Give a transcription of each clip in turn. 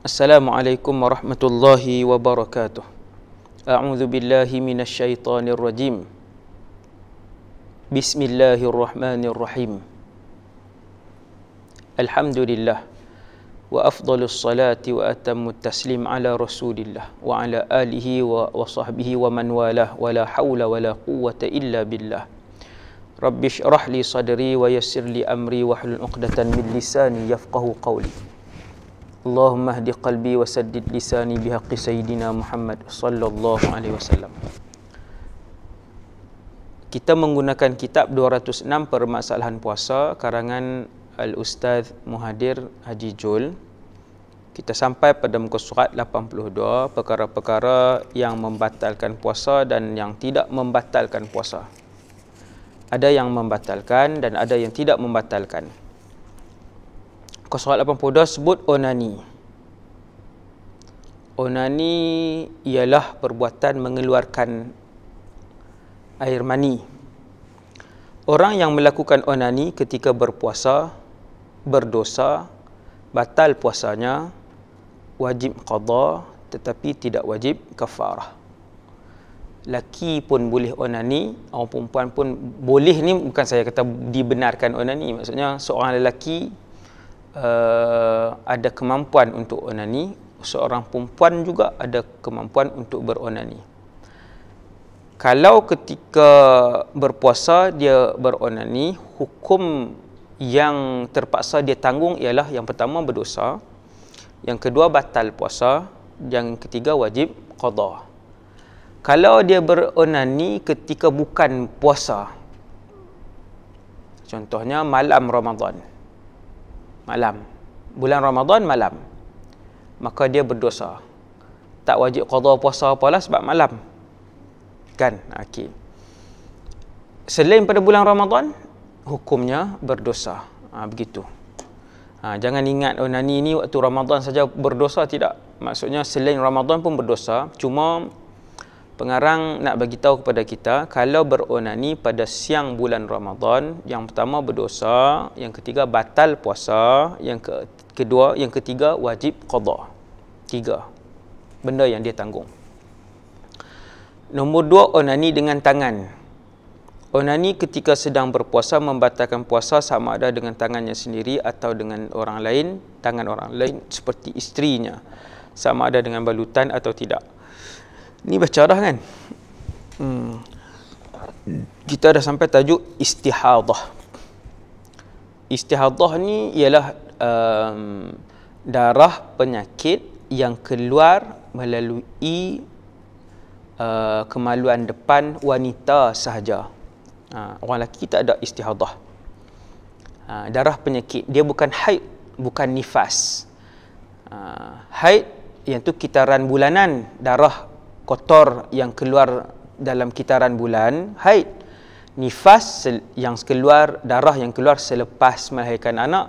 Assalamualaikum warahmatullahi wabarakatuh. A'udzu billahi minasy syaithanir rajim. Bismillahirrahmanirrahim. Alhamdulillah wa afdhalus salati wa atammut taslim ala Rasulillah wa ala alihi wa, wa wa man walah wa la haula wa quwwata illa billah. Rabbi shrah li sadri wa yassir li amri wa hlul 'uqdatan min lisani yafqahu qawli. Allahumma hdi qalbi wa saddid lisani bihaqi sayyidina Muhammad sallallahu alaihi wasallam. Kita menggunakan kitab 206 permasalahan puasa karangan Al-Ustaz Muhadir Haji Jul. Kita sampai pada muka surat 82 perkara-perkara yang membatalkan puasa dan yang tidak membatalkan puasa. Ada yang membatalkan dan ada yang tidak membatalkan. Muka surat 82 sebut onani. Onani ialah perbuatan mengeluarkan air mani. Orang yang melakukan onani ketika berpuasa berdosa, batal puasanya, wajib qadha tetapi tidak wajib kafarah. Laki pun boleh onani, orang perempuan pun boleh ni bukan saya kata dibenarkan onani maksudnya seorang lelaki uh, ada kemampuan untuk onani seorang perempuan juga ada kemampuan untuk beronani kalau ketika berpuasa dia beronani hukum yang terpaksa dia tanggung ialah yang pertama berdosa yang kedua batal puasa yang ketiga wajib qada kalau dia beronani ketika bukan puasa contohnya malam Ramadan malam bulan Ramadan malam maka dia berdosa tak wajib qada puasa apalah sebab malam kan okey selain pada bulan Ramadan hukumnya berdosa ha, begitu ha, jangan ingat oh nani ni waktu Ramadan saja berdosa tidak maksudnya selain Ramadan pun berdosa cuma pengarang nak bagi tahu kepada kita kalau beronani pada siang bulan Ramadan yang pertama berdosa yang ketiga batal puasa yang ke kedua yang ketiga wajib qada tiga benda yang dia tanggung nombor dua onani dengan tangan Onani ketika sedang berpuasa membatalkan puasa sama ada dengan tangannya sendiri atau dengan orang lain, tangan orang lain seperti istrinya sama ada dengan balutan atau tidak. Ni bercarah kan? Hmm. Kita dah sampai tajuk istihadah. Istihadah ni ialah um, darah penyakit yang keluar melalui uh, kemaluan depan wanita sahaja. Uh, orang lelaki tak ada istihadah. Uh, darah penyakit. Dia bukan haid, bukan nifas. Uh, haid yang tu kitaran bulanan darah kotor yang keluar dalam kitaran bulan haid nifas yang keluar darah yang keluar selepas melahirkan anak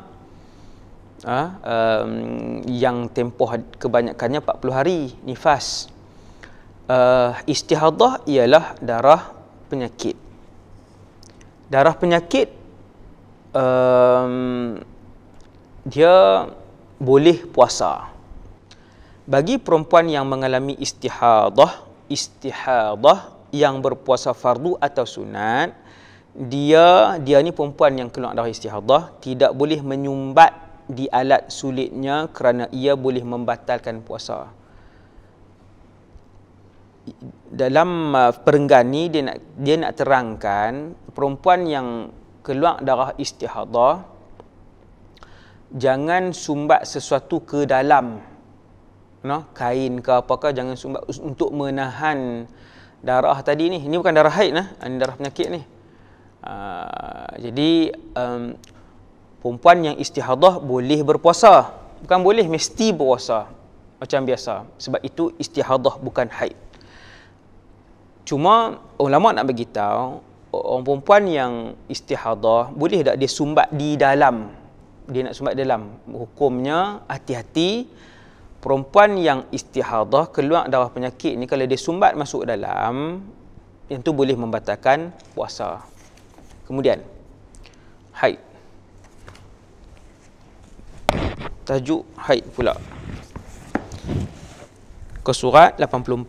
ha? um, yang tempoh kebanyakannya 40 hari nifas uh, istihadah ialah darah penyakit darah penyakit um, dia boleh puasa bagi perempuan yang mengalami istihadah istihadah yang berpuasa fardu atau sunat dia dia ni perempuan yang keluar dari istihadah tidak boleh menyumbat di alat sulitnya kerana ia boleh membatalkan puasa dalam uh, perenggan ni dia nak dia nak terangkan perempuan yang keluar darah istihadah jangan sumbat sesuatu ke dalam no, kain ke apa ke jangan sumbat untuk menahan darah tadi ni. Ini bukan darah haid nah, ini darah penyakit ni. Uh, jadi um, perempuan yang istihadah boleh berpuasa. Bukan boleh mesti berpuasa macam biasa. Sebab itu istihadah bukan haid. Cuma ulama nak bagi tahu orang perempuan yang istihadah boleh tak dia sumbat di dalam dia nak sumbat dalam hukumnya hati-hati perempuan yang istihadah keluar darah penyakit ni kalau dia sumbat masuk dalam yang tu boleh membatalkan puasa. Kemudian haid. Tajuk haid pula. Ke surat 84.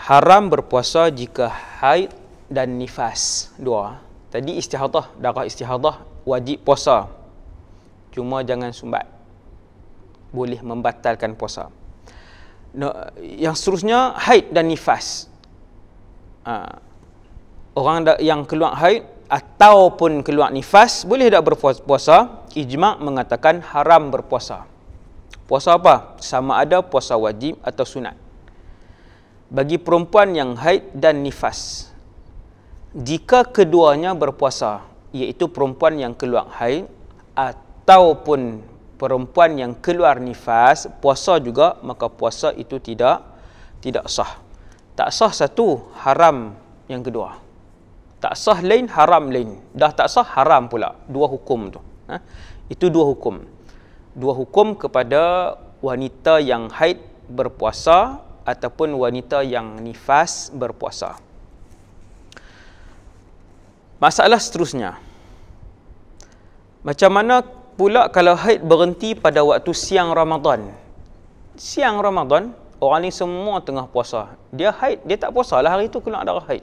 Haram berpuasa jika haid dan nifas. Dua. Tadi istihadah, darah istihadah wajib puasa. Cuma jangan sumbat. Boleh membatalkan puasa yang seterusnya haid dan nifas ha. orang yang keluar haid ataupun keluar nifas boleh tak berpuasa ijma' mengatakan haram berpuasa puasa apa? sama ada puasa wajib atau sunat bagi perempuan yang haid dan nifas jika keduanya berpuasa iaitu perempuan yang keluar haid ataupun perempuan yang keluar nifas puasa juga maka puasa itu tidak tidak sah tak sah satu haram yang kedua tak sah lain haram lain dah tak sah haram pula dua hukum tu ha? itu dua hukum dua hukum kepada wanita yang haid berpuasa ataupun wanita yang nifas berpuasa masalah seterusnya macam mana pula kalau haid berhenti pada waktu siang Ramadan. Siang Ramadan, orang ni semua tengah puasa. Dia haid, dia tak puasa lah hari tu kena ada haid.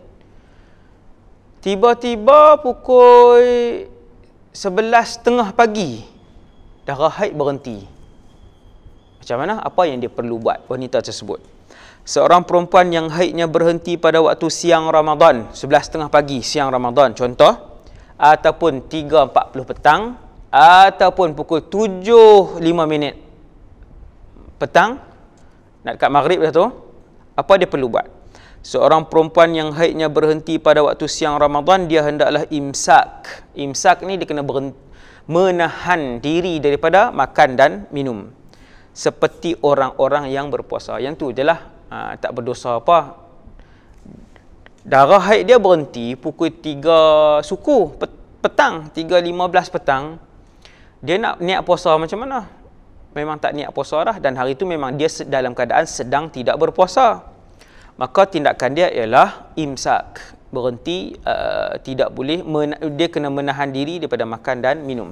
Tiba-tiba pukul sebelas 11.30 pagi, darah haid berhenti. Macam mana? Apa yang dia perlu buat wanita tersebut? Seorang perempuan yang haidnya berhenti pada waktu siang Ramadan, sebelas 11.30 pagi siang Ramadan contoh, ataupun tiga empat puluh petang ataupun pukul 7.5 minit petang nak dekat maghrib dah tu apa dia perlu buat seorang perempuan yang haidnya berhenti pada waktu siang Ramadan dia hendaklah imsak imsak ni dia kena berhenti, menahan diri daripada makan dan minum seperti orang-orang yang berpuasa yang tu je lah. ha, tak berdosa apa darah haid dia berhenti pukul 3 suku petang 3.15 petang dia nak niat puasa macam mana? Memang tak niat puasa dah dan hari itu memang dia dalam keadaan sedang tidak berpuasa. Maka tindakan dia ialah imsak. Berhenti, uh, tidak boleh, dia kena menahan diri daripada makan dan minum.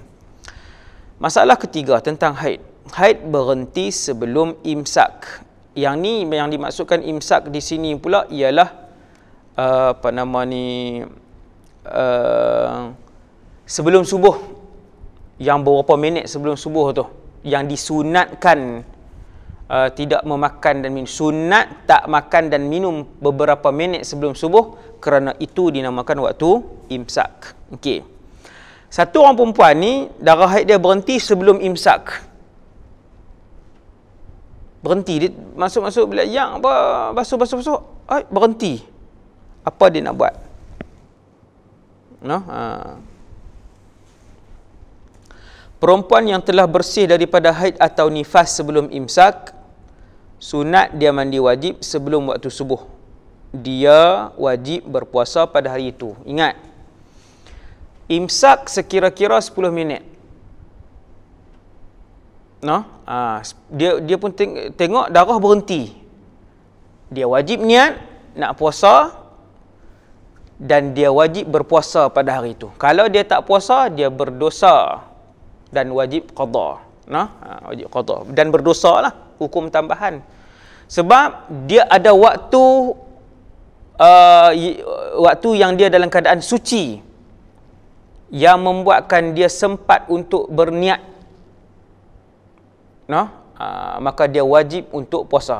Masalah ketiga tentang haid. Haid berhenti sebelum imsak. Yang ni yang dimaksudkan imsak di sini pula ialah uh, apa nama ni uh, sebelum subuh yang beberapa minit sebelum subuh tu yang disunatkan uh, tidak memakan dan minum sunat tak makan dan minum beberapa minit sebelum subuh kerana itu dinamakan waktu imsak okey satu orang perempuan ni darah haid dia berhenti sebelum imsak berhenti dia masuk-masuk bilik yang apa basuh-basuh-basuh ai berhenti apa dia nak buat Noh. uh. Perempuan yang telah bersih daripada haid atau nifas sebelum imsak Sunat dia mandi wajib sebelum waktu subuh Dia wajib berpuasa pada hari itu Ingat Imsak sekira-kira 10 minit no? ha, ah, dia, dia pun teng- tengok darah berhenti Dia wajib niat nak puasa dan dia wajib berpuasa pada hari itu. Kalau dia tak puasa, dia berdosa dan wajib qada. Nah, ha, wajib qada dan berdosa lah hukum tambahan. Sebab dia ada waktu uh, waktu yang dia dalam keadaan suci yang membuatkan dia sempat untuk berniat. no, uh, ha, maka dia wajib untuk puasa.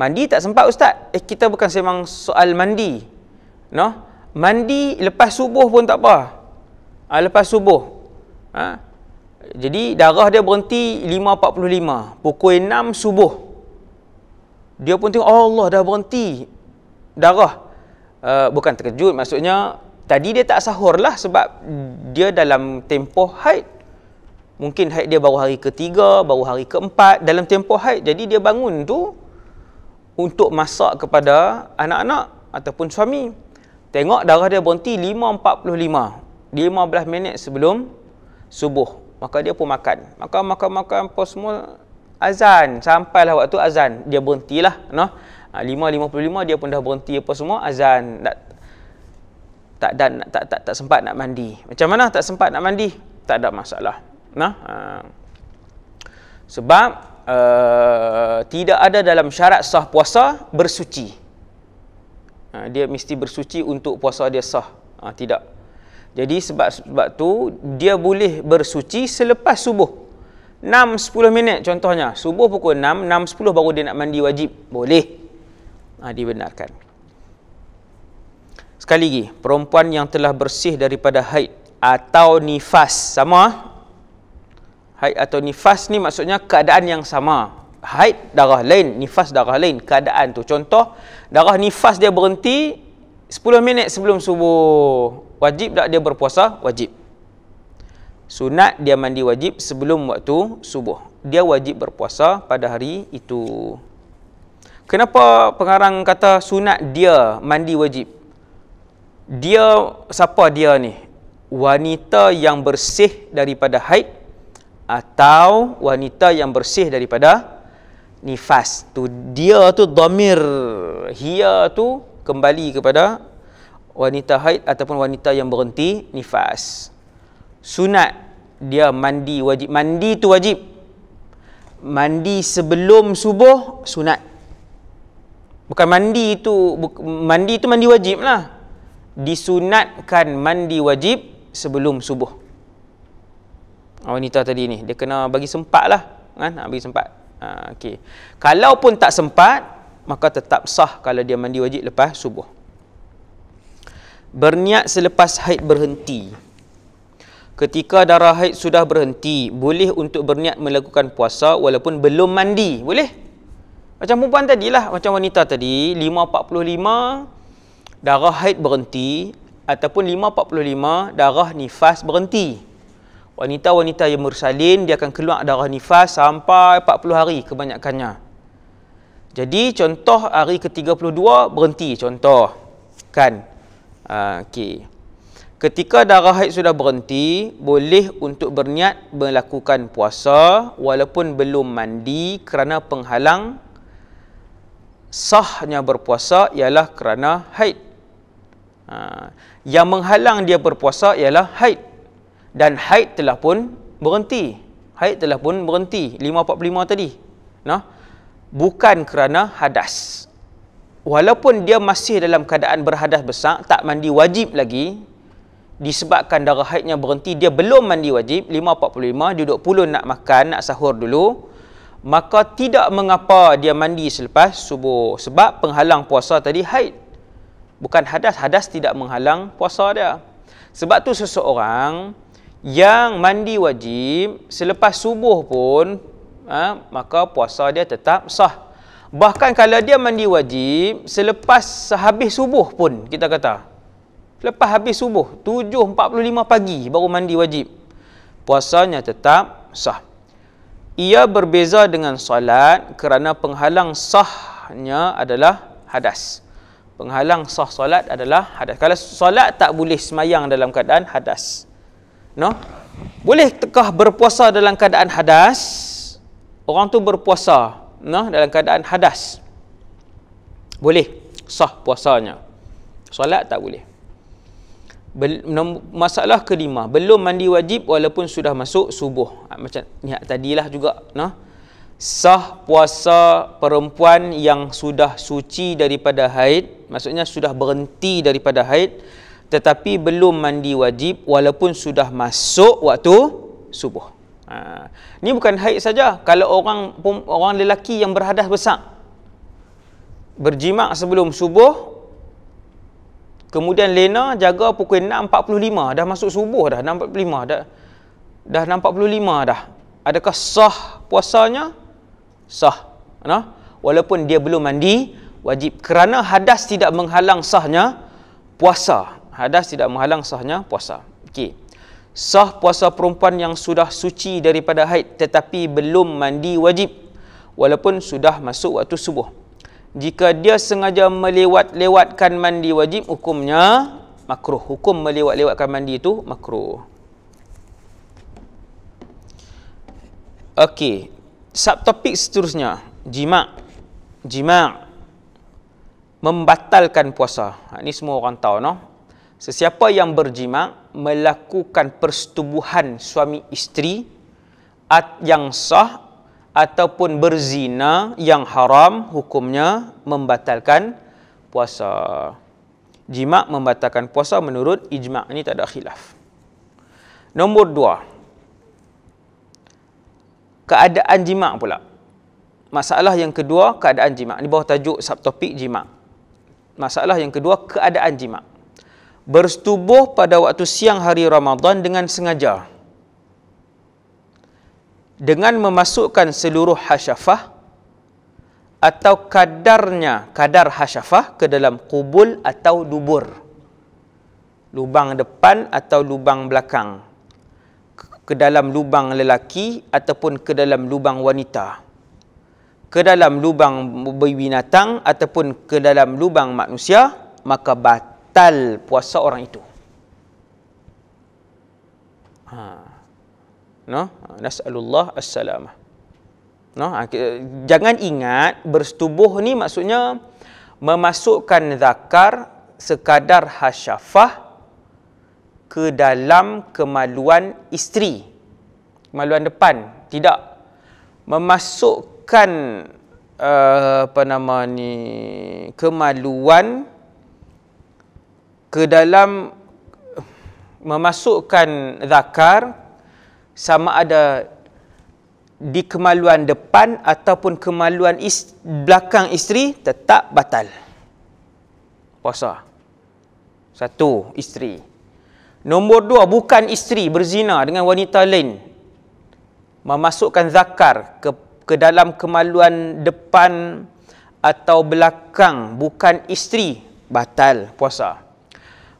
Mandi tak sempat ustaz. Eh kita bukan semang soal mandi. no, mandi lepas subuh pun tak apa. Ah lepas subuh. Ah jadi darah dia berhenti 5.45 Pukul 6 subuh Dia pun tengok oh Allah dah berhenti Darah uh, Bukan terkejut maksudnya Tadi dia tak sahur lah sebab Dia dalam tempoh haid Mungkin haid dia baru hari ketiga Baru hari keempat dalam tempoh haid Jadi dia bangun tu Untuk masak kepada anak-anak Ataupun suami Tengok darah dia berhenti 5.45 15 minit sebelum Subuh maka dia pun makan Maka makan makan apa semua azan sampailah waktu azan dia berhentilah noh ah, 5.55 dia pun dah berhenti apa semua azan tak tak dan tak tak, tak tak sempat nak mandi macam mana tak sempat nak mandi tak ada masalah nah sebab uh, tidak ada dalam syarat sah puasa bersuci ah, dia mesti bersuci untuk puasa dia sah ah, tidak jadi sebab sebab tu dia boleh bersuci selepas subuh. 6-10 minit contohnya. Subuh pukul 6, 6-10 baru dia nak mandi wajib. Boleh. Ha, dibenarkan. Sekali lagi, perempuan yang telah bersih daripada haid atau nifas. Sama. Haid atau nifas ni maksudnya keadaan yang sama. Haid darah lain, nifas darah lain. Keadaan tu. Contoh, darah nifas dia berhenti 10 minit sebelum subuh. Wajib tak dia berpuasa? Wajib. Sunat dia mandi wajib sebelum waktu subuh. Dia wajib berpuasa pada hari itu. Kenapa pengarang kata sunat dia mandi wajib? Dia siapa dia ni? Wanita yang bersih daripada haid atau wanita yang bersih daripada nifas. Tu dia tu dhamir hia tu kembali kepada wanita haid ataupun wanita yang berhenti nifas. Sunat dia mandi wajib. Mandi tu wajib. Mandi sebelum subuh sunat. Bukan mandi itu mandi itu mandi wajib lah. Disunatkan mandi wajib sebelum subuh. Ah, wanita tadi ni dia kena bagi sempat lah, kan? Ah, bagi sempat. Ha, ah, okay. Kalau pun tak sempat, maka tetap sah kalau dia mandi wajib lepas subuh berniat selepas haid berhenti ketika darah haid sudah berhenti boleh untuk berniat melakukan puasa walaupun belum mandi boleh macam perempuan tadilah macam wanita tadi 545 darah haid berhenti ataupun 545 darah nifas berhenti wanita-wanita yang bersalin dia akan keluar darah nifas sampai 40 hari kebanyakannya jadi contoh hari ke-32 berhenti contoh kan Ah, okay. Ketika darah haid sudah berhenti, boleh untuk berniat melakukan puasa walaupun belum mandi kerana penghalang sahnya berpuasa ialah kerana haid. Ha. Yang menghalang dia berpuasa ialah haid. Dan haid telah pun berhenti. Haid telah pun berhenti. 545 tadi. Nah, Bukan kerana hadas walaupun dia masih dalam keadaan berhadas besar tak mandi wajib lagi disebabkan darah haidnya berhenti dia belum mandi wajib 5.45 duduk pulun nak makan nak sahur dulu maka tidak mengapa dia mandi selepas subuh sebab penghalang puasa tadi haid bukan hadas hadas tidak menghalang puasa dia sebab tu seseorang yang mandi wajib selepas subuh pun ha, maka puasa dia tetap sah Bahkan kalau dia mandi wajib selepas sehabis subuh pun kita kata. Lepas habis subuh 7.45 pagi baru mandi wajib. Puasanya tetap sah. Ia berbeza dengan solat kerana penghalang sahnya adalah hadas. Penghalang sah solat adalah hadas. Kalau solat tak boleh semayang dalam keadaan hadas. No? boleh Bolehkah berpuasa dalam keadaan hadas? Orang tu berpuasa nah dalam keadaan hadas boleh sah puasanya solat tak boleh masalah kelima belum mandi wajib walaupun sudah masuk subuh ah, macam tadi lah juga nah sah puasa perempuan yang sudah suci daripada haid maksudnya sudah berhenti daripada haid tetapi belum mandi wajib walaupun sudah masuk waktu subuh Ha. Ni bukan haid saja. Kalau orang orang lelaki yang berhadas besar berjimak sebelum subuh kemudian lena jaga pukul 6.45 dah masuk subuh dah 6.45 dah dah 6.45 dah adakah sah puasanya sah no? walaupun dia belum mandi wajib kerana hadas tidak menghalang sahnya puasa hadas tidak menghalang sahnya puasa okey sah puasa perempuan yang sudah suci daripada haid tetapi belum mandi wajib walaupun sudah masuk waktu subuh. Jika dia sengaja melewat-lewatkan mandi wajib, hukumnya makruh. Hukum melewat-lewatkan mandi itu makruh. Okey. Subtopik seterusnya. Jima. Jima. Membatalkan puasa. Ini ha, semua orang tahu. No? Sesiapa yang berjima melakukan persetubuhan suami isteri yang sah ataupun berzina yang haram hukumnya membatalkan puasa. Jima membatalkan puasa menurut ijma' ini tak ada khilaf. Nombor dua. Keadaan jima' pula. Masalah yang kedua, keadaan jima'. di bawah tajuk subtopik jima'. Masalah yang kedua, keadaan jima' bersetubuh pada waktu siang hari Ramadan dengan sengaja dengan memasukkan seluruh hasyafah atau kadarnya kadar hasyafah ke dalam kubul atau dubur lubang depan atau lubang belakang ke dalam lubang lelaki ataupun ke dalam lubang wanita ke dalam lubang binatang ataupun ke dalam lubang manusia maka batal batal puasa orang itu. Ha. No, as assalamah. No, ha, jangan ingat bersetubuh ni maksudnya memasukkan zakar sekadar hasyafah ke dalam kemaluan isteri. Kemaluan depan, tidak. Memasukkan uh, apa nama ni kemaluan ke dalam memasukkan zakar sama ada di kemaluan depan ataupun kemaluan is- belakang isteri tetap batal puasa satu isteri nombor dua bukan isteri berzina dengan wanita lain memasukkan zakar ke ke dalam kemaluan depan atau belakang bukan isteri batal puasa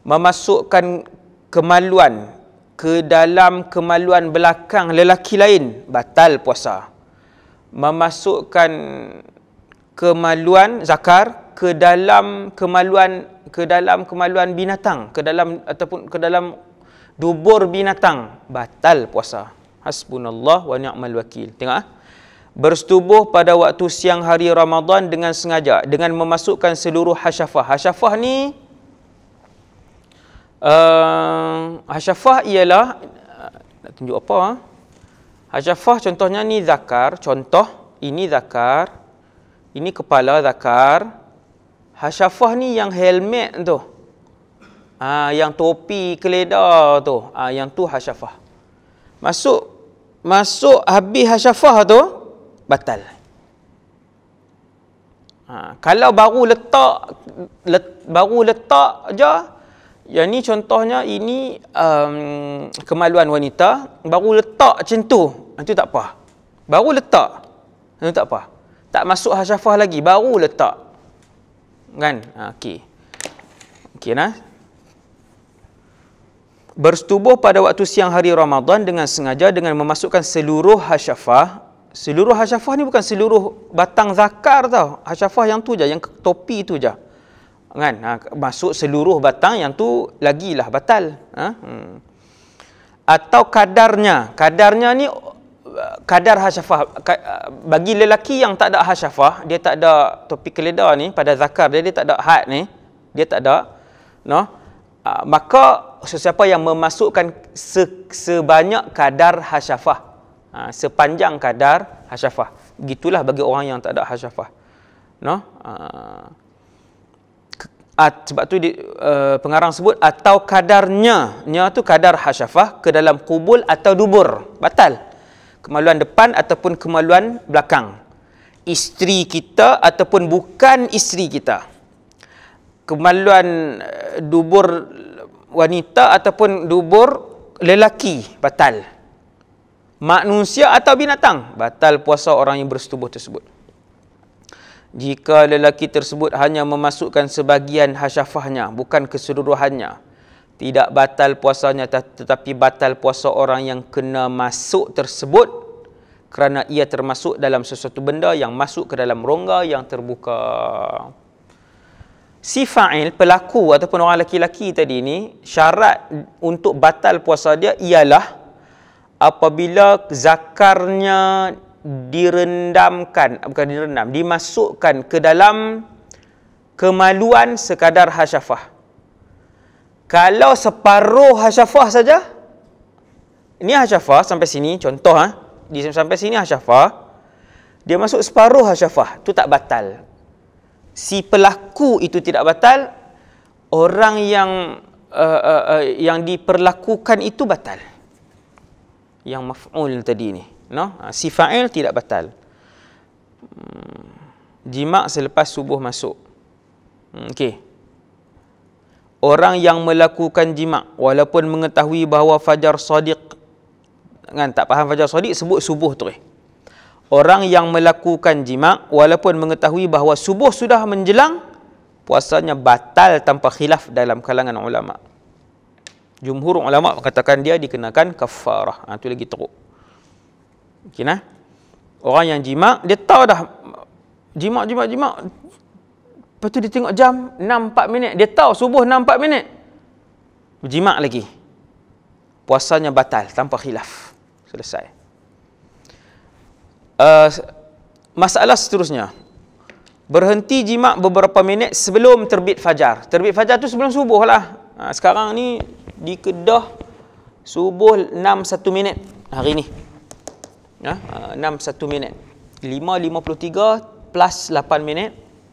memasukkan kemaluan ke dalam kemaluan belakang lelaki lain batal puasa memasukkan kemaluan zakar ke dalam kemaluan ke dalam kemaluan binatang ke dalam ataupun ke dalam dubur binatang batal puasa hasbunallah wa ni'mal wakil tengok ah. bersetubuh pada waktu siang hari Ramadan dengan sengaja dengan memasukkan seluruh hasyafah hasyafah ni Uh, hasyafah ialah eh, nak tunjuk apa? Ah? Hasyafah contohnya ni zakar, contoh ini zakar. Ini kepala zakar. Hasyafah ni yang helmet tu. Uh, yang topi keledar tu. Uh, yang tu hasyafah. Masuk masuk habis hasyafah tu batal. Ha, kalau baru letak let, baru letak je yang ni contohnya ini um, kemaluan wanita baru letak macam tu. Itu ah, tak apa. Baru letak. Itu ah, tak apa. Tak masuk hasyafah lagi baru letak. Kan? Ha, okey. Okey nah. Bersetubuh pada waktu siang hari Ramadan dengan sengaja dengan memasukkan seluruh hasyafah Seluruh hasyafah ni bukan seluruh batang zakar tau. Hasyafah yang tu je, yang topi tu je kan ha, masuk seluruh batang yang tu lagilah batal ha? hmm. atau kadarnya kadarnya ni kadar hasyafah bagi lelaki yang tak ada hasyafah dia tak ada topi keledar ni pada zakar dia dia tak ada had ni dia tak ada no ha, maka sesiapa yang memasukkan se, sebanyak kadar hasyafah ha, sepanjang kadar hasyafah gitulah bagi orang yang tak ada hasyafah no ha, At, sebab tu di, uh, pengarang sebut atau kadarnya nya tu kadar hasyafah ke dalam kubul atau dubur batal kemaluan depan ataupun kemaluan belakang isteri kita ataupun bukan isteri kita kemaluan uh, dubur wanita ataupun dubur lelaki batal manusia atau binatang batal puasa orang yang bersetubuh tersebut jika lelaki tersebut hanya memasukkan sebahagian hasyafahnya bukan keseluruhannya tidak batal puasanya tetapi batal puasa orang yang kena masuk tersebut kerana ia termasuk dalam sesuatu benda yang masuk ke dalam rongga yang terbuka si fa'il pelaku ataupun orang lelaki-lelaki tadi ni syarat untuk batal puasa dia ialah apabila zakarnya direndamkan bukan direndam dimasukkan ke dalam kemaluan sekadar hasyafah kalau separuh hasyafah saja ini hasyafah sampai sini contoh ha di sampai sini hasyafah dia masuk separuh hasyafah tu tak batal si pelaku itu tidak batal orang yang uh, uh, uh, yang diperlakukan itu batal yang maf'ul tadi ni no ah, si fa'il tidak batal hmm, jima selepas subuh masuk hmm, okey orang yang melakukan jima walaupun mengetahui bahawa fajar sadiq kan tak faham fajar sadiq sebut subuh tu orang yang melakukan jima walaupun mengetahui bahawa subuh sudah menjelang puasanya batal tanpa khilaf dalam kalangan ulama jumhur ulama katakan dia dikenakan kafarah ha, ah, itu lagi teruk Okey nah. Orang yang jima, dia tahu dah jima jima jima. Lepas tu dia tengok jam 6.4 minit, dia tahu subuh 6.4 minit. Berjima lagi. Puasanya batal tanpa khilaf. Selesai. Uh, masalah seterusnya. Berhenti jima beberapa minit sebelum terbit fajar. Terbit fajar tu sebelum subuh lah. Ha, sekarang ni di Kedah subuh 6.1 minit hari ni ya, uh, 6 1 minit 5 53 plus 8 minit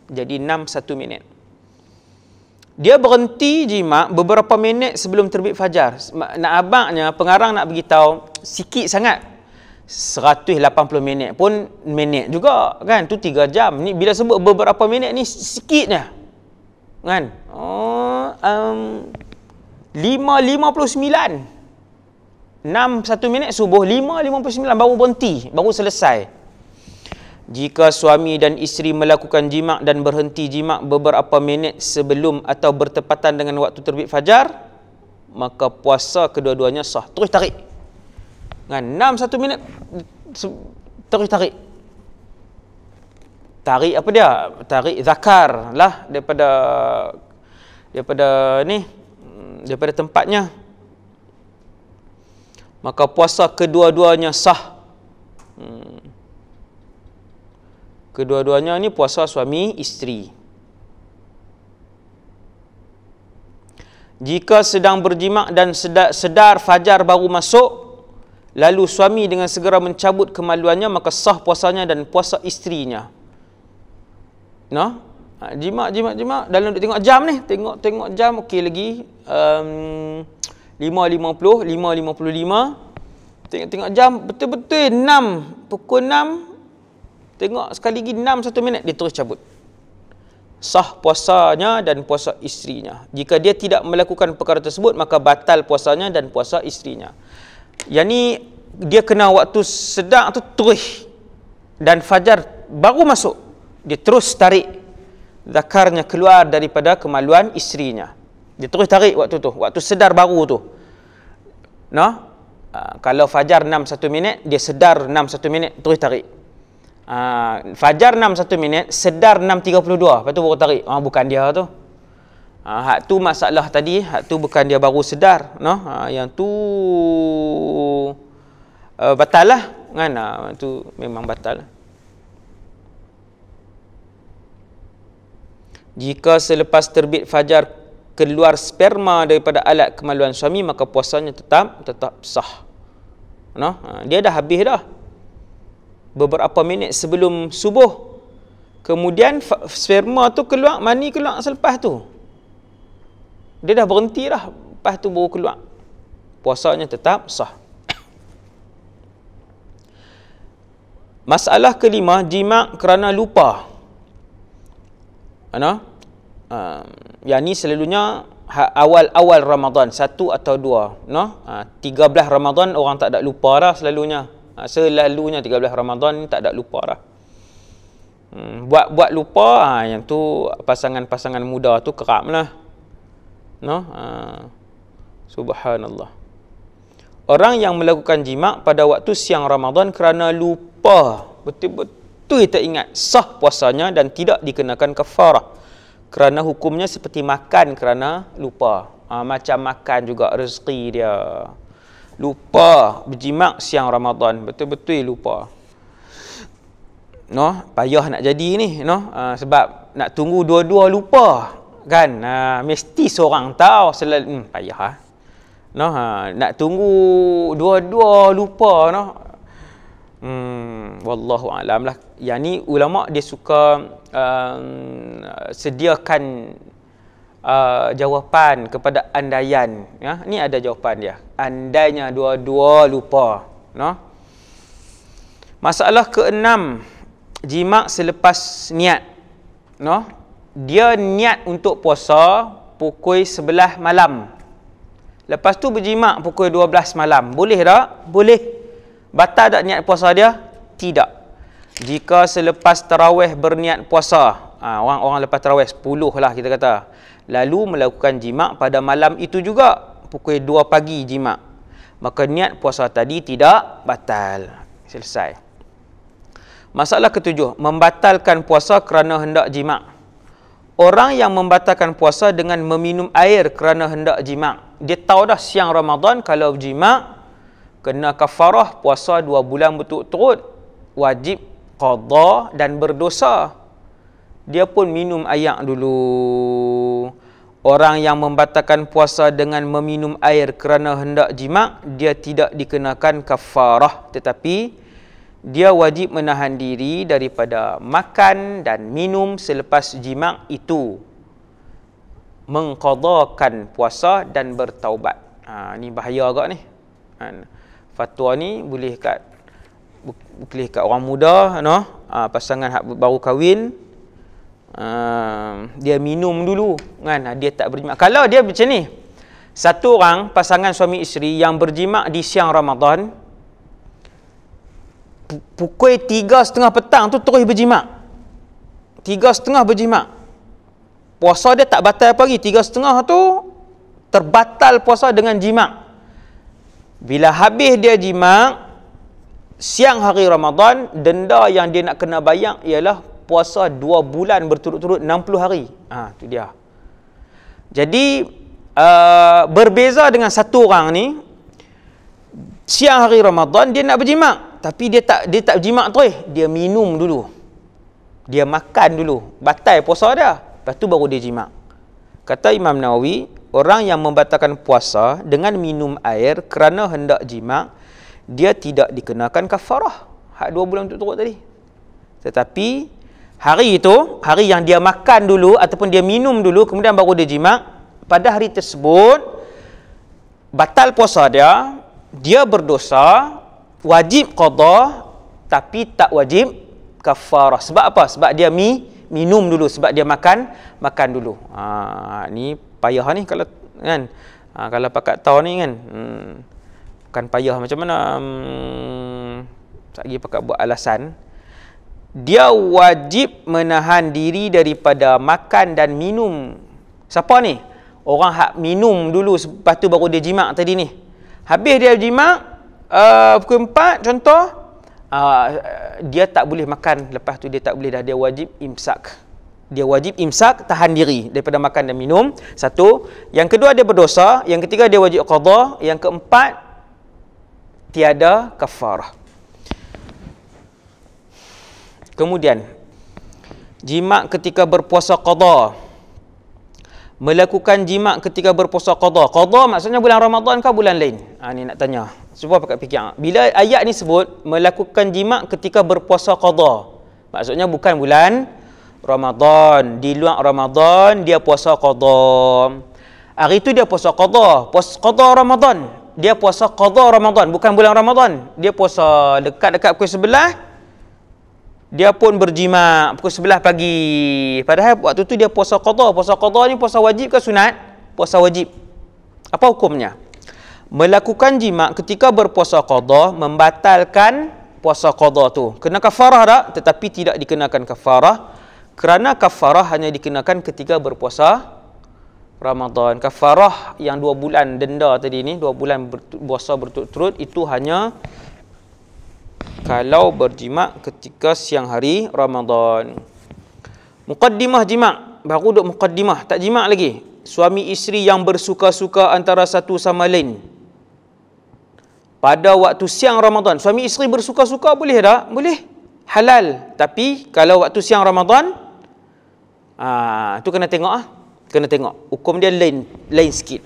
jadi 6 1 minit dia berhenti jima beberapa minit sebelum terbit fajar nak abangnya pengarang nak beritahu sikit sangat 180 minit pun minit juga kan tu 3 jam ni bila sebut beberapa minit ni sikitnya kan oh um 559 6-1 minit subuh 5-59 baru berhenti Baru selesai Jika suami dan isteri melakukan jimak Dan berhenti jimak beberapa minit Sebelum atau bertepatan dengan waktu terbit fajar Maka puasa kedua-duanya sah Terus tarik Dengan 6-1 minit Terus tarik Tarik apa dia? Tarik zakar lah Daripada Daripada ni Daripada tempatnya maka puasa kedua-duanya sah. Hmm. Kedua-duanya ni puasa suami isteri. Jika sedang berjimak dan sedar, sedar fajar baru masuk, lalu suami dengan segera mencabut kemaluannya, maka sah puasanya dan puasa isterinya. Nah, ha, jimak, jimak, jimak. Dalam duduk tengok jam ni. Tengok, tengok jam. Okey lagi. Um, 5.50, 5.55. Tengok-tengok jam, betul-betul 6. Pukul 6, tengok sekali lagi 6 satu minit, dia terus cabut. Sah puasanya dan puasa istrinya. Jika dia tidak melakukan perkara tersebut, maka batal puasanya dan puasa istrinya. Yang ni, dia kena waktu sedang tu terus. Dan fajar baru masuk. Dia terus tarik zakarnya keluar daripada kemaluan istrinya. Dia terus tarik waktu tu, waktu sedar baru tu. no? uh, ah, kalau fajar 6 minit, dia sedar 6 1 minit terus tarik. Uh, fajar 6 1 minit, sedar 6.32, lepas tu baru tarik. Ah uh, bukan dia tu. uh, hak tu masalah tadi, hak tu bukan dia baru sedar, No, Uh, yang tu uh, batal lah kan? Uh, tu memang batal. Jika selepas terbit fajar keluar sperma daripada alat kemaluan suami maka puasanya tetap tetap sah. No? Ha, dia dah habis dah. Beberapa minit sebelum subuh. Kemudian sperma tu keluar, mani keluar selepas tu. Dia dah berhenti dah. Lepas tu baru keluar. Puasanya tetap sah. Masalah kelima, jimat kerana lupa. Ano? uh, yang ni selalunya awal-awal ha, Ramadan satu atau dua no ha, tiga belah belas Ramadan orang tak ada lupa lah selalunya uh, selalunya tiga belah Ramadan tak ada lupa lah hmm, buat buat lupa uh, yang tu pasangan-pasangan muda tu kerap lah no uh, subhanallah orang yang melakukan jima pada waktu siang Ramadan kerana lupa betul-betul tak ingat sah puasanya dan tidak dikenakan kafarah kerana hukumnya seperti makan kerana lupa ha, macam makan juga rezeki dia lupa berjimak siang Ramadan betul-betul lupa no payah nak jadi ni no ha, ah, sebab nak tunggu dua-dua lupa kan ha, mesti seorang tahu selalu hmm, payah ha. no ha, nak tunggu dua-dua lupa no Hmm, wallahu alam lah. Yang ni ulama dia suka um, sediakan uh, jawapan kepada andaian. Ya, ni ada jawapan dia. Andainya dua-dua lupa. No? Masalah keenam jima selepas niat. No? Dia niat untuk puasa pukul sebelah malam. Lepas tu berjima pukul dua belas malam. Boleh tak? Boleh. Batal tak niat puasa dia? Tidak. Jika selepas tarawih berniat puasa, orang-orang ha, lepas tarawih 10 lah kita kata, lalu melakukan jimak pada malam itu juga, pukul 2 pagi jimak. Maka niat puasa tadi tidak batal. Selesai. Masalah ketujuh, membatalkan puasa kerana hendak jimak. Orang yang membatalkan puasa dengan meminum air kerana hendak jimak, dia tahu dah siang Ramadan kalau jimak kena kafarah puasa dua bulan betul-betul wajib qadha dan berdosa dia pun minum air dulu orang yang membatalkan puasa dengan meminum air kerana hendak jima dia tidak dikenakan kafarah tetapi dia wajib menahan diri daripada makan dan minum selepas jima itu mengqadakan puasa dan bertaubat ha ni bahaya agak ni ha fatwa ni boleh kat boleh kat orang muda no ha, pasangan baru kahwin ha, dia minum dulu kan ah, dia tak berjima kalau dia macam ni satu orang pasangan suami isteri yang berjima di siang Ramadan pukul tiga setengah petang tu terus berjima setengah berjima puasa dia tak batal tiga setengah tu terbatal puasa dengan jimak. Bila habis dia jima siang hari Ramadan, denda yang dia nak kena bayar ialah puasa 2 bulan berturut-turut 60 hari. Ah ha, tu dia. Jadi uh, berbeza dengan satu orang ni siang hari Ramadan dia nak berjima tapi dia tak dia tak berjima terus, dia minum dulu. Dia makan dulu, batal puasa dia. Lepas tu baru dia jima. Kata Imam Nawawi, orang yang membatalkan puasa dengan minum air kerana hendak jima dia tidak dikenakan kafarah hak dua bulan untuk turut tadi tetapi hari itu hari yang dia makan dulu ataupun dia minum dulu kemudian baru dia jima pada hari tersebut batal puasa dia dia berdosa wajib qada tapi tak wajib kafarah sebab apa sebab dia mi, minum dulu sebab dia makan makan dulu ha, ni payah ni kalau kan ha, kalau pakat tau ni kan hmm, bukan payah macam mana hmm, lagi pakat buat alasan dia wajib menahan diri daripada makan dan minum siapa ni orang hak minum dulu lepas tu baru dia jimak tadi ni habis dia jimak uh, pukul 4 contoh uh, dia tak boleh makan lepas tu dia tak boleh dah dia wajib imsak dia wajib imsak tahan diri daripada makan dan minum satu yang kedua dia berdosa yang ketiga dia wajib qadha yang keempat tiada kafarah kemudian jimat ketika berpuasa qadha melakukan jimat ketika berpuasa qadha qadha maksudnya bulan Ramadan ke bulan lain ha, ni nak tanya Siapa pakai fikir bila ayat ni sebut melakukan jimat ketika berpuasa qadha maksudnya bukan bulan Ramadan di luar Ramadan dia puasa qada. Hari itu dia puasa qada, puasa qada Ramadan. Dia puasa qada Ramadan bukan bulan Ramadan. Dia puasa dekat-dekat pukul sebelah dia pun berjima pukul sebelah pagi. Padahal waktu itu dia puasa qada. Puasa qada ni puasa wajib ke sunat? Puasa wajib. Apa hukumnya? Melakukan jima ketika berpuasa qada membatalkan puasa qada tu. Kena kafarah tak? Tetapi tidak dikenakan kafarah kerana kafarah hanya dikenakan ketika berpuasa Ramadan. Kafarah yang dua bulan denda tadi ni, dua bulan puasa berturut-turut itu hanya kalau berjimak ketika siang hari Ramadan. Muqaddimah jima, baru duk muqaddimah, tak jimak lagi. Suami isteri yang bersuka-suka antara satu sama lain. Pada waktu siang Ramadan, suami isteri bersuka-suka boleh tak? Boleh. Halal. Tapi kalau waktu siang Ramadan, Ah, tu kena tengok ah. Kena tengok. Hukum dia lain lain sikit.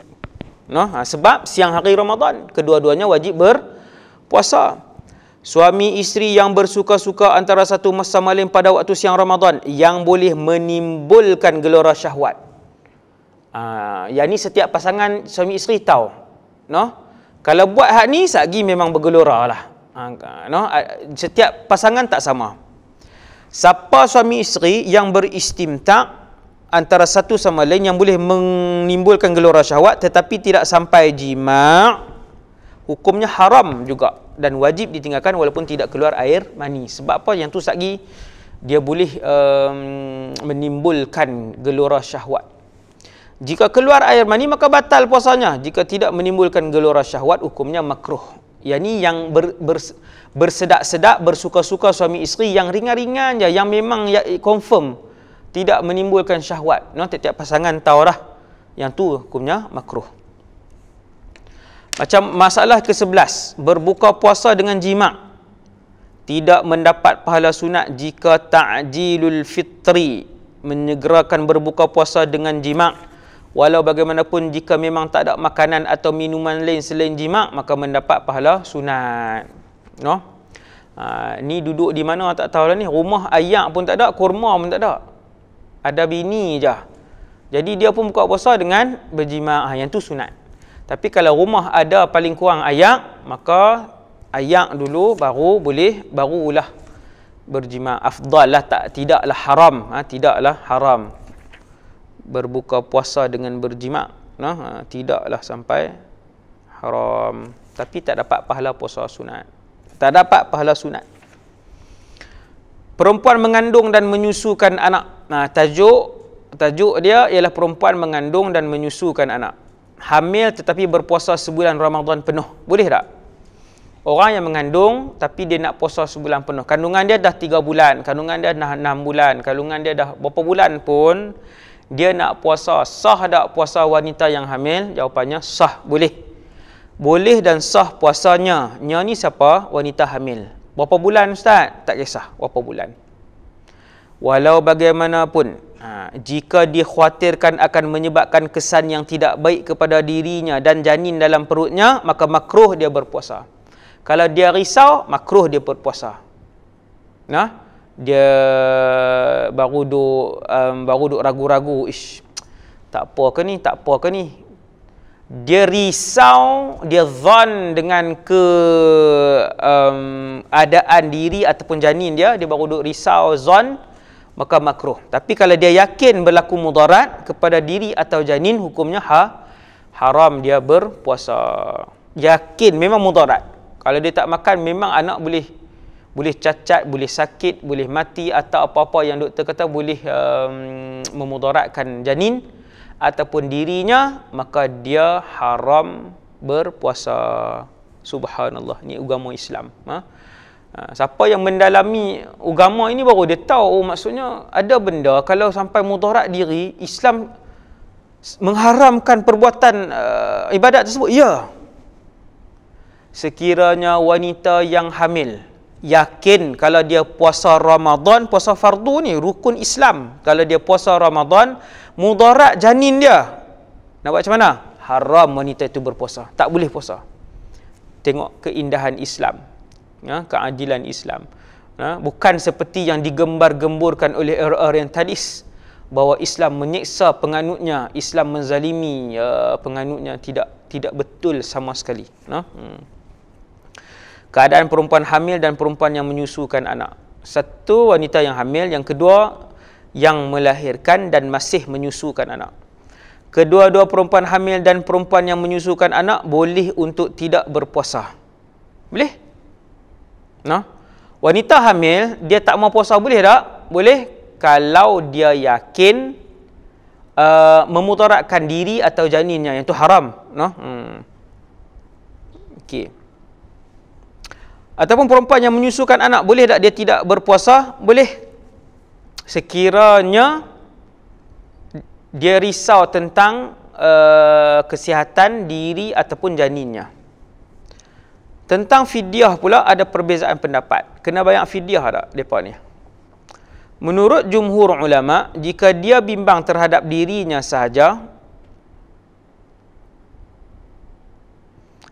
No? Ha, sebab siang hari Ramadan kedua-duanya wajib berpuasa. Suami isteri yang bersuka-suka antara satu masa malam pada waktu siang Ramadan yang boleh menimbulkan gelora syahwat. Ha, yang ni setiap pasangan suami isteri tahu. No? Kalau buat hak ni, sagi memang bergelora lah. Ha, no? Setiap pasangan tak Sama. Siapa suami isteri yang beristimtak antara satu sama lain yang boleh menimbulkan gelora syahwat tetapi tidak sampai jima hukumnya haram juga dan wajib ditinggalkan walaupun tidak keluar air mani sebab apa yang tu satgi dia boleh um, menimbulkan gelora syahwat jika keluar air mani maka batal puasanya jika tidak menimbulkan gelora syahwat hukumnya makruh yang ni yang ber, ber, bersedak-sedak bersuka-suka suami isteri yang ringan-ringan je yang memang ya, confirm tidak menimbulkan syahwat no tiap-tiap pasangan tahu lah yang tu hukumnya makruh macam masalah ke-11 berbuka puasa dengan jima tidak mendapat pahala sunat jika ta'jilul fitri menyegerakan berbuka puasa dengan jima' Walau bagaimanapun jika memang tak ada makanan atau minuman lain selain jima, maka mendapat pahala sunat. No? Ha, ni duduk di mana tak tahulah ni. Rumah ayak pun tak ada, kurma pun tak ada. Ada bini je. Jadi dia pun buka puasa dengan berjima Ha, yang tu sunat. Tapi kalau rumah ada paling kurang ayak, maka ayak dulu baru boleh, barulah berjima. Afdal lah tak, tidaklah haram. Ha, tidaklah haram berbuka puasa dengan berjimak, nah ha, tidaklah sampai haram tapi tak dapat pahala puasa sunat tak dapat pahala sunat perempuan mengandung dan menyusukan anak nah tajuk tajuk dia ialah perempuan mengandung dan menyusukan anak hamil tetapi berpuasa sebulan Ramadan penuh boleh tak orang yang mengandung tapi dia nak puasa sebulan penuh kandungan dia dah tiga bulan kandungan dia dah enam bulan kandungan dia dah berapa bulan pun dia nak puasa sah tak puasa wanita yang hamil jawapannya sah boleh boleh dan sah puasanya nya ni siapa wanita hamil berapa bulan ustaz tak kisah berapa bulan walau bagaimanapun ha, jika dikhawatirkan akan menyebabkan kesan yang tidak baik kepada dirinya dan janin dalam perutnya maka makruh dia berpuasa kalau dia risau makruh dia berpuasa nah dia baru duk um, baru duk ragu-ragu ish tak apa ke ni tak apa ke ni dia risau dia zon dengan ke um, adaan diri ataupun janin dia dia baru duk risau zon maka makruh tapi kalau dia yakin berlaku mudarat kepada diri atau janin hukumnya ha haram dia berpuasa yakin memang mudarat kalau dia tak makan memang anak boleh boleh cacat, boleh sakit, boleh mati atau apa-apa yang doktor kata boleh um, memudaratkan janin ataupun dirinya, maka dia haram berpuasa. Subhanallah, ni agama Islam. Ha? Ha, siapa yang mendalami agama ini baru dia tahu oh, maksudnya ada benda kalau sampai mudarat diri, Islam mengharamkan perbuatan uh, ibadat tersebut. Ya. Sekiranya wanita yang hamil yakin kalau dia puasa Ramadan, puasa fardu ni rukun Islam. Kalau dia puasa Ramadan, mudarat janin dia. Nak buat macam mana? Haram wanita itu berpuasa. Tak boleh puasa. Tengok keindahan Islam. Ya, keadilan Islam. Ya, bukan seperti yang digembar-gemburkan oleh orang orientalis bahawa Islam menyiksa penganutnya, Islam menzalimi uh, penganutnya tidak tidak betul sama sekali. Ya. Hmm keadaan perempuan hamil dan perempuan yang menyusukan anak. Satu wanita yang hamil, yang kedua yang melahirkan dan masih menyusukan anak. Kedua-dua perempuan hamil dan perempuan yang menyusukan anak boleh untuk tidak berpuasa. Boleh? Nah. Wanita hamil dia tak mau puasa boleh tak? Boleh kalau dia yakin Uh, memutarakan diri atau janinnya yang itu haram, no? Hmm. Okay ataupun perempuan yang menyusukan anak boleh tak dia tidak berpuasa boleh sekiranya dia risau tentang uh, kesihatan diri ataupun janinnya tentang fidyah pula ada perbezaan pendapat kena bayar fidyah tak depa ni menurut jumhur ulama jika dia bimbang terhadap dirinya sahaja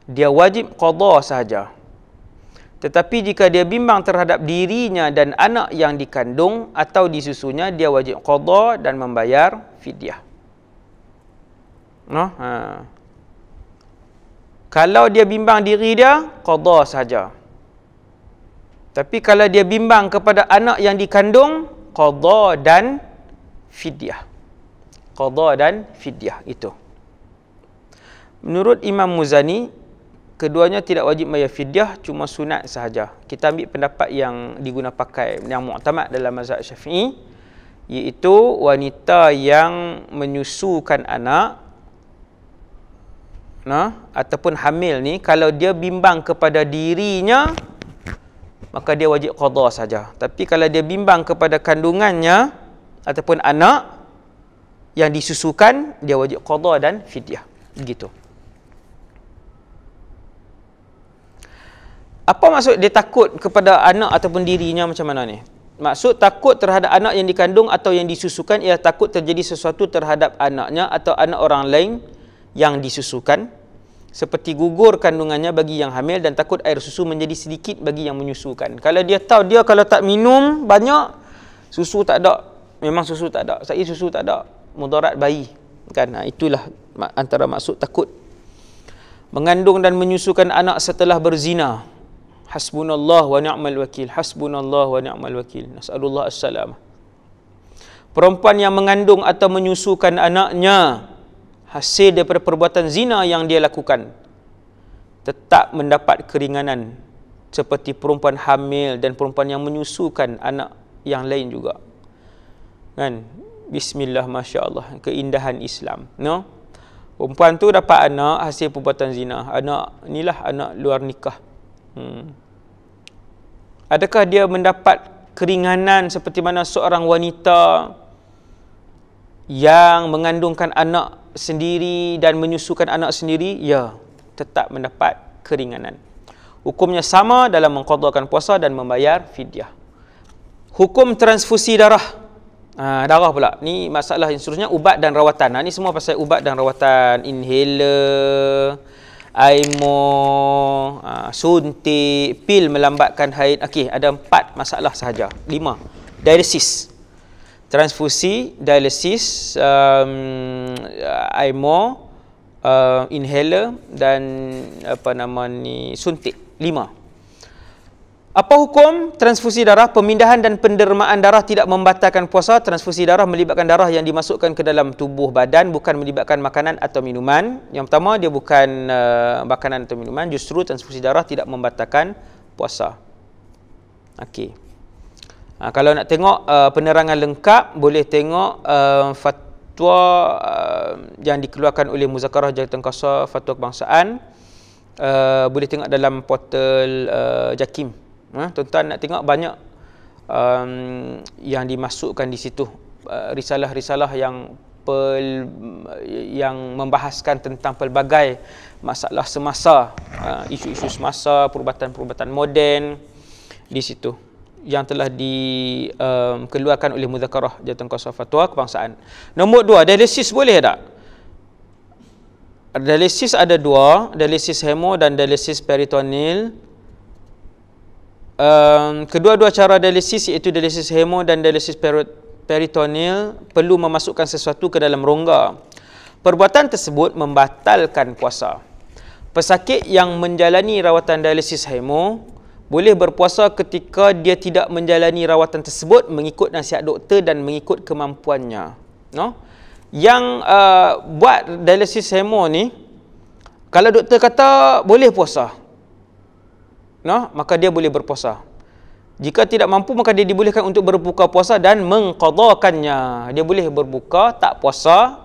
dia wajib qada sahaja tetapi jika dia bimbang terhadap dirinya dan anak yang dikandung atau disusunya, dia wajib qadha dan membayar fidyah. Nah, ha. Kalau dia bimbang diri dia, qadha saja. Tapi kalau dia bimbang kepada anak yang dikandung, qadha dan fidyah. Qadha dan fidyah itu. Menurut Imam Muzani, keduanya tidak wajib bayar fidyah cuma sunat sahaja kita ambil pendapat yang diguna pakai yang muktamad dalam mazhab syafi'i iaitu wanita yang menyusukan anak nah ataupun hamil ni kalau dia bimbang kepada dirinya maka dia wajib qada saja tapi kalau dia bimbang kepada kandungannya ataupun anak yang disusukan dia wajib qada dan fidyah begitu apa maksud dia takut kepada anak ataupun dirinya macam mana ni? Maksud takut terhadap anak yang dikandung atau yang disusukan ialah takut terjadi sesuatu terhadap anaknya atau anak orang lain yang disusukan seperti gugur kandungannya bagi yang hamil dan takut air susu menjadi sedikit bagi yang menyusukan. Kalau dia tahu dia kalau tak minum banyak susu tak ada. Memang susu tak ada. Saya susu tak ada. Mudarat bayi. Kan ha, itulah antara maksud takut mengandung dan menyusukan anak setelah berzina. Hasbunallah wa ni'mal wakil. Hasbunallah wa ni'mal wakil. Nas'alullah as-salam. Perempuan yang mengandung atau menyusukan anaknya hasil daripada perbuatan zina yang dia lakukan tetap mendapat keringanan seperti perempuan hamil dan perempuan yang menyusukan anak yang lain juga. Kan? Bismillah masya-Allah keindahan Islam, no? Perempuan tu dapat anak hasil perbuatan zina. Anak inilah anak luar nikah. Hmm. Adakah dia mendapat keringanan seperti mana seorang wanita yang mengandungkan anak sendiri dan menyusukan anak sendiri? Ya, tetap mendapat keringanan. Hukumnya sama dalam mengkodokkan puasa dan membayar fidyah. Hukum transfusi darah. Ha, darah pula. Ni masalah yang seterusnya ubat dan rawatan. Ha, ni semua pasal ubat dan rawatan. Inhaler aimo ah, suntik pil melambatkan haid okey ada empat masalah sahaja lima dialisis transfusi dialisis um, aimo uh, inhaler dan apa nama ni suntik lima apa hukum transfusi darah? Pemindahan dan pendermaan darah tidak membatalkan puasa. Transfusi darah melibatkan darah yang dimasukkan ke dalam tubuh badan bukan melibatkan makanan atau minuman. Yang pertama dia bukan uh, makanan atau minuman, justru transfusi darah tidak membatalkan puasa. Okey. Ha, kalau nak tengok uh, penerangan lengkap boleh tengok uh, fatwa uh, yang dikeluarkan oleh Muzakarah Jabatan Kasar Fatwa Kebangsaan. Uh, boleh tengok dalam portal uh, Jakim. Ha? Tuan-tuan nak tengok banyak um, yang dimasukkan di situ uh, risalah-risalah yang pel, yang membahaskan tentang pelbagai masalah semasa, uh, isu-isu semasa, perubatan-perubatan moden di situ yang telah dikeluarkan um, oleh Muzakarah Jatuh Kuasa Fatwa Kebangsaan. Nombor dua, dialisis boleh tak? Dialisis ada dua, dialisis hemo dan dialisis peritoneal um, kedua-dua cara dialisis iaitu dialisis hemo dan dialisis peritoneal perlu memasukkan sesuatu ke dalam rongga. Perbuatan tersebut membatalkan puasa. Pesakit yang menjalani rawatan dialisis hemo boleh berpuasa ketika dia tidak menjalani rawatan tersebut mengikut nasihat doktor dan mengikut kemampuannya. No? Yang uh, buat dialisis hemo ni kalau doktor kata boleh puasa nah maka dia boleh berpuasa jika tidak mampu maka dia dibolehkan untuk berbuka puasa dan mengkodokannya. dia boleh berbuka tak puasa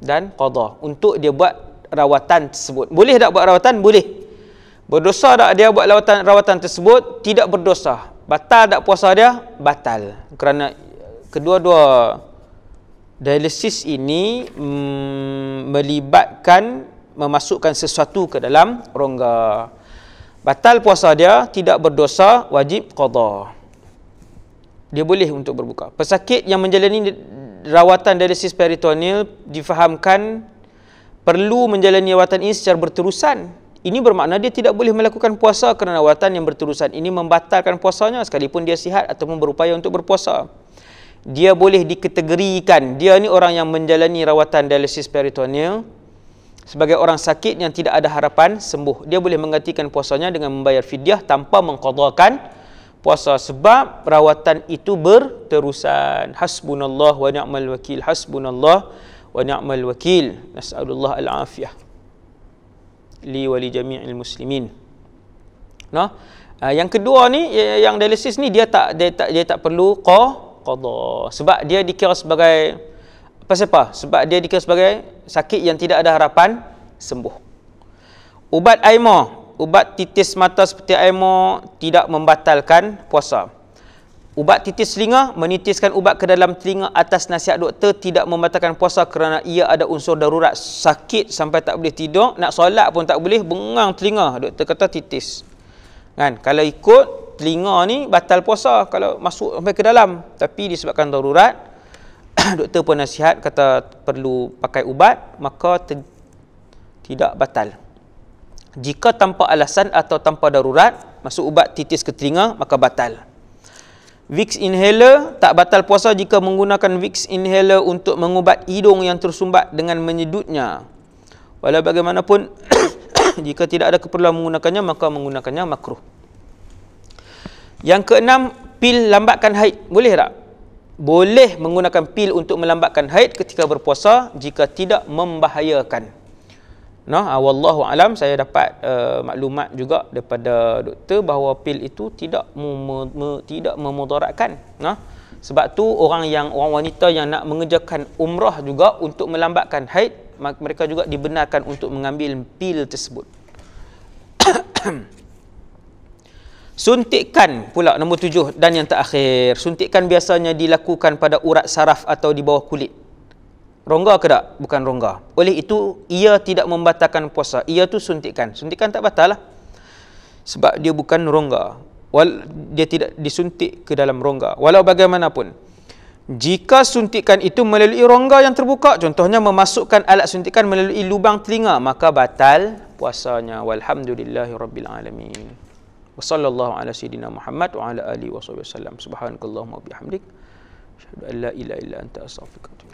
dan kodok untuk dia buat rawatan tersebut boleh tak buat rawatan boleh berdosa tak dia buat rawatan rawatan tersebut tidak berdosa batal tak puasa dia batal kerana kedua-dua dialisis ini mm, melibatkan memasukkan sesuatu ke dalam rongga Batal puasa dia tidak berdosa wajib qada. Dia boleh untuk berbuka. Pesakit yang menjalani rawatan dari sis peritoneal difahamkan perlu menjalani rawatan ini secara berterusan. Ini bermakna dia tidak boleh melakukan puasa kerana rawatan yang berterusan ini membatalkan puasanya sekalipun dia sihat ataupun berupaya untuk berpuasa. Dia boleh dikategorikan. Dia ni orang yang menjalani rawatan dialisis peritoneal sebagai orang sakit yang tidak ada harapan sembuh dia boleh menggantikan puasanya dengan membayar fidyah tanpa mengqadakan puasa sebab perawatan itu berterusan hasbunallah wa ni'mal wakil hasbunallah wa ni'mal wakil nas'alullah al-afiyah li wa jami'il muslimin nah no? Ah, yang kedua ni ya, yang dialisis ni dia tak dia tak dia tak perlu qadha sebab dia dikira sebagai Pasal apa? Sebab dia dikenal sebagai sakit yang tidak ada harapan sembuh. Ubat aimo, ubat titis mata seperti aimo tidak membatalkan puasa. Ubat titis telinga menitiskan ubat ke dalam telinga atas nasihat doktor tidak membatalkan puasa kerana ia ada unsur darurat sakit sampai tak boleh tidur, nak solat pun tak boleh, bengang telinga, doktor kata titis. Kan? Kalau ikut telinga ni batal puasa kalau masuk sampai ke dalam, tapi disebabkan darurat doktor pun nasihat kata perlu pakai ubat maka tidak batal jika tanpa alasan atau tanpa darurat masuk ubat titis ke telinga maka batal Vicks inhaler tak batal puasa jika menggunakan Vicks inhaler untuk mengubat hidung yang tersumbat dengan menyedutnya. Walau bagaimanapun jika tidak ada keperluan menggunakannya maka menggunakannya makruh. Yang keenam pil lambatkan haid boleh tak? boleh menggunakan pil untuk melambatkan haid ketika berpuasa jika tidak membahayakan. Nah, no, ah, wallahu alam saya dapat uh, maklumat juga daripada doktor bahawa pil itu tidak mem- me- tidak memudaratkan. Nah, sebab tu orang yang orang wanita yang nak mengerjakan umrah juga untuk melambatkan haid mereka juga dibenarkan untuk mengambil pil tersebut. Suntikan pula nombor tujuh dan yang terakhir. Suntikan biasanya dilakukan pada urat saraf atau di bawah kulit. Rongga ke tak? Bukan rongga. Oleh itu, ia tidak membatalkan puasa. Ia tu suntikan. Suntikan tak batal lah. Sebab dia bukan rongga. Dia tidak disuntik ke dalam rongga. Walau bagaimanapun. Jika suntikan itu melalui rongga yang terbuka, contohnya memasukkan alat suntikan melalui lubang telinga, maka batal puasanya. Walhamdulillahirrabbilalamin. Wa sallallahu ala sayyidina Muhammad wa ala alihi wa sallam. Subhanakallahumma bihamdik. Asyadu la ila illa anta astaghfirullah.